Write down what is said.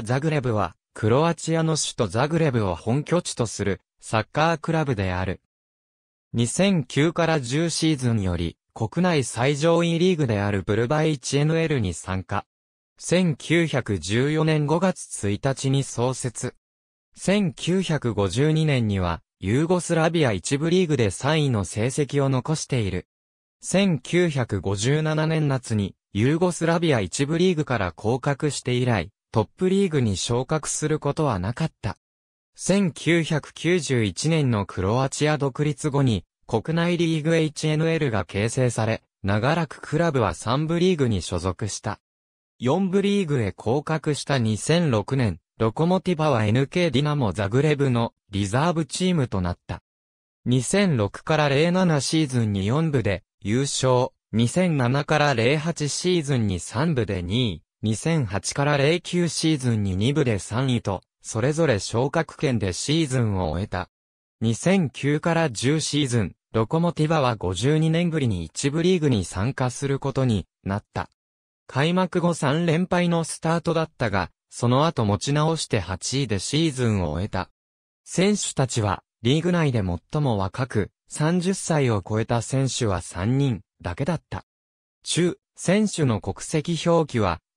ザグレブは、クロアチアの首都ザグレブを本拠地とするサッカークラブである。2009から10シーズンより国内最上位リーグであるブルバイ 1NL に参加。1914年5月1日に創設。1952年にはユーゴスラビア一部リーグで3位の成績を残している。1957年夏にユーゴスラビア一部リーグから降格して以来、トップリーグに昇格することはなかった。1991年のクロアチア独立後に国内リーグ HNL が形成され、長らくクラブは3部リーグに所属した。4部リーグへ降格した2006年、ロコモティバは NK ディナモザグレブのリザーブチームとなった。2006から07シーズンに4部で優勝、2007から08シーズンに3部で2位、2008から09シーズンに2部で3位と、それぞれ昇格圏でシーズンを終えた。2009から10シーズン、ロコモティバは52年ぶりに1部リーグに参加することになった。開幕後3連敗のスタートだったが、その後持ち直して8位でシーズンを終えた。選手たちは、リーグ内で最も若く、30歳を超えた選手は3人だけだった。中、選手の国籍表記は、